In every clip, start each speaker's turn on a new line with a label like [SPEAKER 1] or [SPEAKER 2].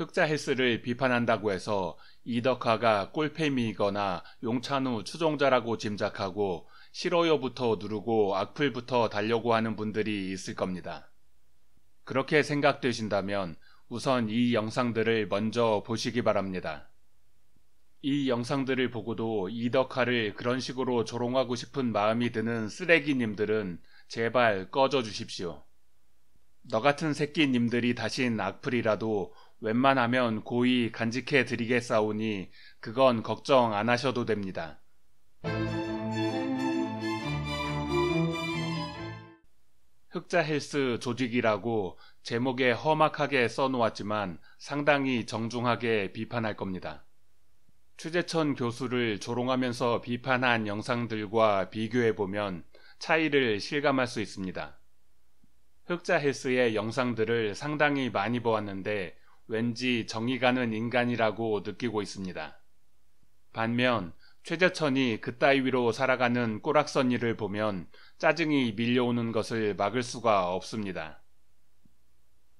[SPEAKER 1] 흑자 헬스를 비판한다고 해서 이덕화가 꿀팸이거나 용찬우 추종자라고 짐작하고 싫어요부터 누르고 악플부터 달려고 하는 분들이 있을 겁니다. 그렇게 생각되신다면 우선 이 영상들을 먼저 보시기 바랍니다. 이 영상들을 보고도 이덕화를 그런 식으로 조롱하고 싶은 마음이 드는 쓰레기님들은 제발 꺼져 주십시오. 너 같은 새끼님들이 다신 악플이라도 웬만하면 고이 간직해 드리겠사오니 그건 걱정 안 하셔도 됩니다. 흑자 헬스 조직이라고 제목에 험악하게 써놓았지만 상당히 정중하게 비판할 겁니다. 추재천 교수를 조롱하면서 비판한 영상들과 비교해보면 차이를 실감할 수 있습니다. 흑자 헬스의 영상들을 상당히 많이 보았는데 왠지 정이 가는 인간이라고 느끼고 있습니다. 반면 최재천이 그따위 로 살아가는 꼬락선 일을 보면 짜증이 밀려오는 것을 막을 수가 없습니다.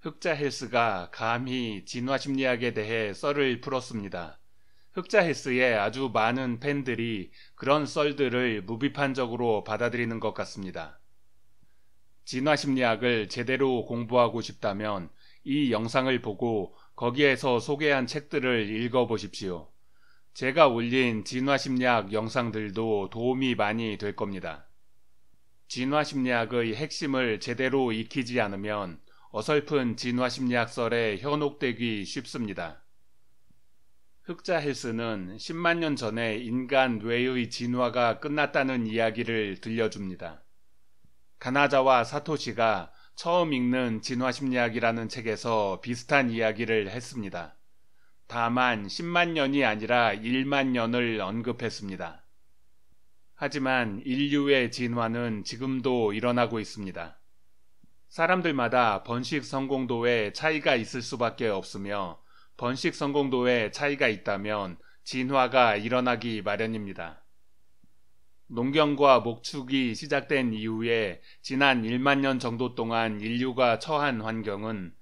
[SPEAKER 1] 흑자 헬스가 감히 진화 심리학에 대해 썰을 풀었습니다. 흑자 헬스의 아주 많은 팬들이 그런 썰들을 무비판적으로 받아들이는 것 같습니다. 진화 심리학을 제대로 공부하고 싶다면 이 영상을 보고 거기에서 소개한 책들을 읽어보십시오. 제가 올린 진화심리학 영상들도 도움이 많이 될 겁니다. 진화심리학의 핵심을 제대로 익히지 않으면 어설픈 진화심리학설에 현혹되기 쉽습니다. 흑자 헬스는 10만 년 전에 인간 뇌의 진화가 끝났다는 이야기를 들려줍니다. 가나자와 사토시가 처음 읽는 진화심리학이라는 책에서 비슷한 이야기를 했습니다. 다만 10만 년이 아니라 1만 년을 언급했습니다. 하지만 인류의 진화는 지금도 일어나고 있습니다. 사람들마다 번식 성공도에 차이가 있을 수밖에 없으며 번식 성공도에 차이가 있다면 진화가 일어나기 마련입니다. 농경과 목축이 시작된 이후에 지난 1만 년 정도 동안 인류가 처한 환경은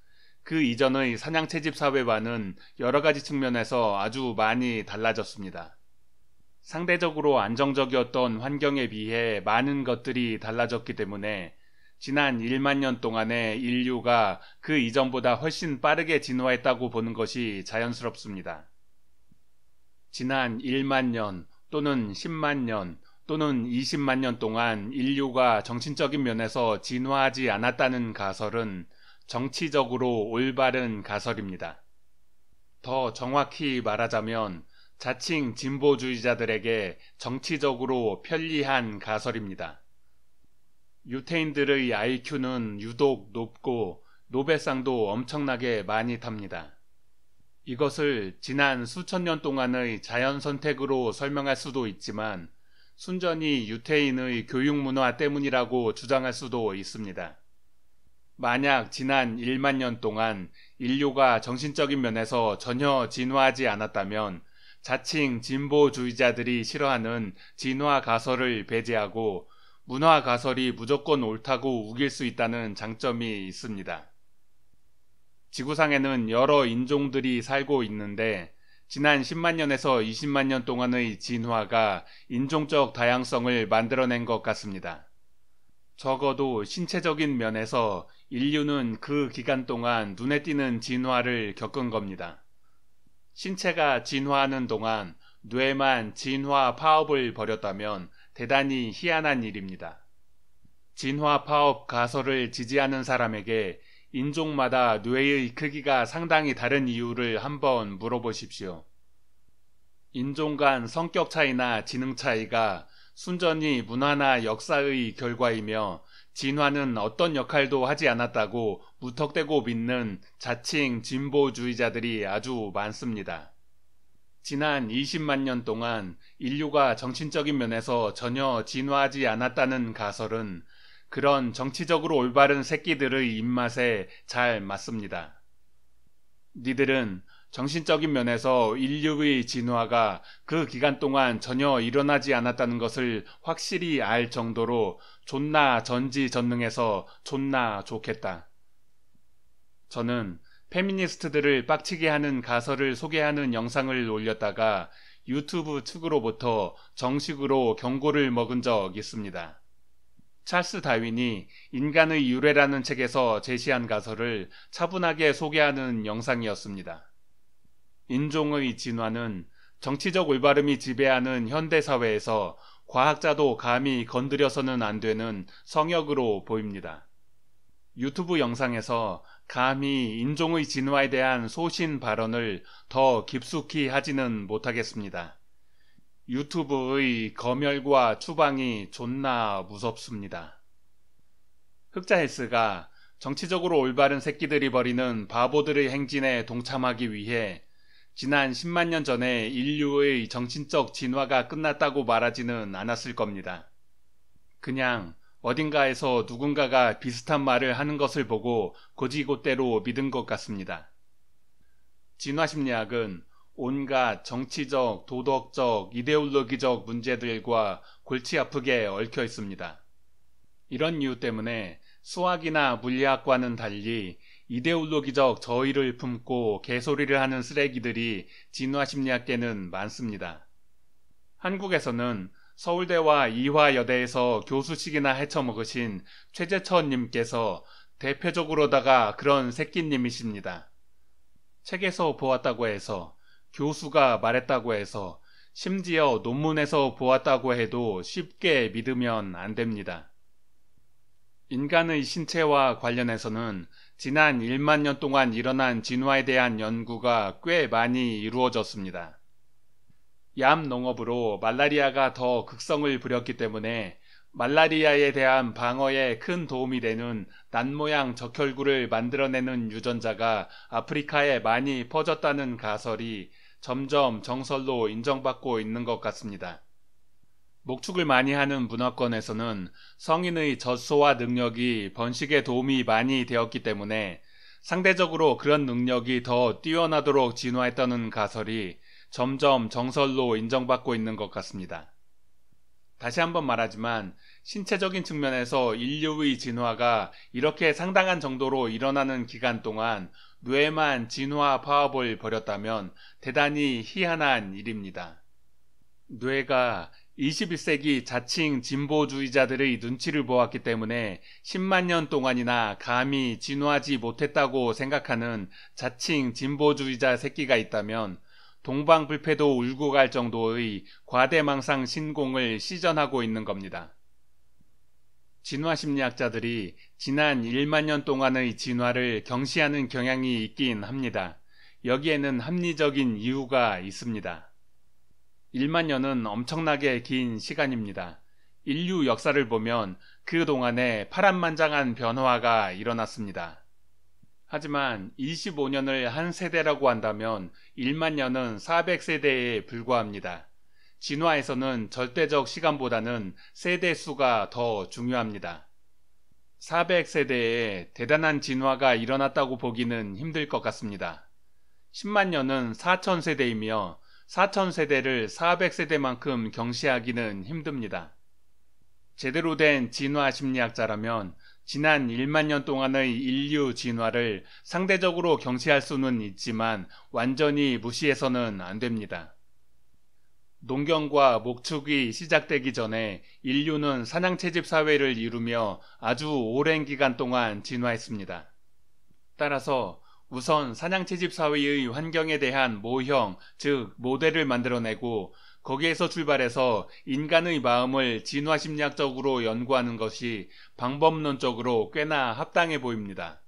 [SPEAKER 1] 그 이전의 사냥 채집 사회와는 여러 가지 측면에서 아주 많이 달라졌습니다. 상대적으로 안정적이었던 환경에 비해 많은 것들이 달라졌기 때문에 지난 1만 년 동안에 인류가 그 이전보다 훨씬 빠르게 진화했다고 보는 것이 자연스럽습니다. 지난 1만 년 또는 10만 년 또는 20만 년 동안 인류가 정신적인 면에서 진화하지 않았다는 가설은 정치적으로 올바른 가설입니다. 더 정확히 말하자면 자칭 진보주의자들에게 정치적으로 편리한 가설입니다. 유태인들의 IQ는 유독 높고 노벨상도 엄청나게 많이 탑니다. 이것을 지난 수천 년 동안의 자연 선택으로 설명할 수도 있지만 순전히 유태인의 교육 문화 때문이라고 주장할 수도 있습니다. 만약 지난 1만 년 동안 인류가 정신적인 면에서 전혀 진화하지 않았다면 자칭 진보주의자들이 싫어하는 진화 가설을 배제하고 문화 가설이 무조건 옳다고 우길 수 있다는 장점이 있습니다. 지구상에는 여러 인종들이 살고 있는데 지난 10만 년에서 20만 년 동안의 진화가 인종적 다양성을 만들어낸 것 같습니다. 적어도 신체적인 면에서 인류는 그 기간 동안 눈에 띄는 진화를 겪은 겁니다. 신체가 진화하는 동안 뇌만 진화 파업을 벌였다면 대단히 희한한 일입니다. 진화 파업 가설을 지지하는 사람에게 인종마다 뇌의 크기가 상당히 다른 이유를 한번 물어보십시오. 인종 간 성격 차이나 지능 차이가 순전히 문화나 역사의 결과이며 진화는 어떤 역할도 하지 않았다고 무턱대고 믿는 자칭 진보주의자들이 아주 많습니다. 지난 20만 년 동안 인류가 정신적인 면에서 전혀 진화하지 않았다는 가설은 그런 정치적으로 올바른 새끼들의 입맛에 잘 맞습니다. 니들은 정신적인 면에서 인류의 진화가 그 기간 동안 전혀 일어나지 않았다는 것을 확실히 알 정도로 존나 전지전능해서 존나 좋겠다. 저는 페미니스트들을 빡치게 하는 가설을 소개하는 영상을 올렸다가 유튜브 측으로부터 정식으로 경고를 먹은 적 있습니다. 찰스 다윈이 인간의 유래라는 책에서 제시한 가설을 차분하게 소개하는 영상이었습니다. 인종의 진화는 정치적 올바름이 지배하는 현대사회에서 과학자도 감히 건드려서는 안 되는 성역으로 보입니다. 유튜브 영상에서 감히 인종의 진화에 대한 소신 발언을 더 깊숙이 하지는 못하겠습니다. 유튜브의 검열과 추방이 존나 무섭습니다. 흑자헬스가 정치적으로 올바른 새끼들이 벌이는 바보들의 행진에 동참하기 위해 지난 10만 년 전에 인류의 정신적 진화가 끝났다고 말하지는 않았을 겁니다. 그냥 어딘가에서 누군가가 비슷한 말을 하는 것을 보고 고지고대로 믿은 것 같습니다. 진화심리학은 온갖 정치적, 도덕적, 이데올로기적 문제들과 골치 아프게 얽혀 있습니다. 이런 이유 때문에 수학이나 물리학과는 달리 이데올로기적 저의를 품고 개소리를 하는 쓰레기들이 진화 심리학계는 많습니다. 한국에서는 서울대와 이화여대에서 교수식이나 헤쳐먹으신 최재천님께서 대표적으로다가 그런 새끼님이십니다. 책에서 보았다고 해서 교수가 말했다고 해서 심지어 논문에서 보았다고 해도 쉽게 믿으면 안 됩니다. 인간의 신체와 관련해서는 지난 1만 년 동안 일어난 진화에 대한 연구가 꽤 많이 이루어졌습니다. 얌 농업으로 말라리아가 더 극성을 부렸기 때문에 말라리아에 대한 방어에 큰 도움이 되는 난모양 적혈구를 만들어내는 유전자가 아프리카에 많이 퍼졌다는 가설이 점점 정설로 인정받고 있는 것 같습니다. 목축을 많이 하는 문화권에서는 성인의 젖소와 능력이 번식에 도움이 많이 되었기 때문에 상대적으로 그런 능력이 더 뛰어나도록 진화했다는 가설이 점점 정설로 인정받고 있는 것 같습니다. 다시 한번 말하지만 신체적인 측면에서 인류의 진화가 이렇게 상당한 정도로 일어나는 기간 동안 뇌만 진화 파업을 벌였다면 대단히 희한한 일입니다. 뇌가 21세기 자칭 진보주의자들의 눈치를 보았기 때문에 10만 년 동안이나 감히 진화하지 못했다고 생각하는 자칭 진보주의자 새끼가 있다면 동방불패도 울고 갈 정도의 과대망상 신공을 시전하고 있는 겁니다. 진화심리학자들이 지난 1만 년 동안의 진화를 경시하는 경향이 있긴 합니다. 여기에는 합리적인 이유가 있습니다. 1만 년은 엄청나게 긴 시간입니다. 인류 역사를 보면 그 동안에 파란만장한 변화가 일어났습니다. 하지만 25년을 한 세대라고 한다면 1만 년은 400세대에 불과합니다. 진화에서는 절대적 시간보다는 세대 수가 더 중요합니다. 400세대에 대단한 진화가 일어났다고 보기는 힘들 것 같습니다. 10만 년은 4천 세대이며 4,000세대를 400세대만큼 경시하기는 힘듭니다. 제대로 된 진화 심리학자라면 지난 1만 년 동안의 인류 진화를 상대적으로 경시할 수는 있지만 완전히 무시해서는 안 됩니다. 농경과 목축이 시작되기 전에 인류는 사냥채집 사회를 이루며 아주 오랜 기간 동안 진화했습니다. 따라서 우선 사냥채집 사회의 환경에 대한 모형, 즉 모델을 만들어내고 거기에서 출발해서 인간의 마음을 진화심리학적으로 연구하는 것이 방법론적으로 꽤나 합당해 보입니다.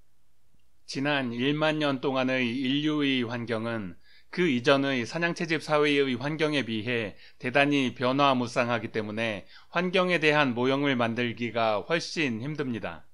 [SPEAKER 1] 지난 1만 년 동안의 인류의 환경은 그 이전의 사냥채집 사회의 환경에 비해 대단히 변화무쌍하기 때문에 환경에 대한 모형을 만들기가 훨씬 힘듭니다.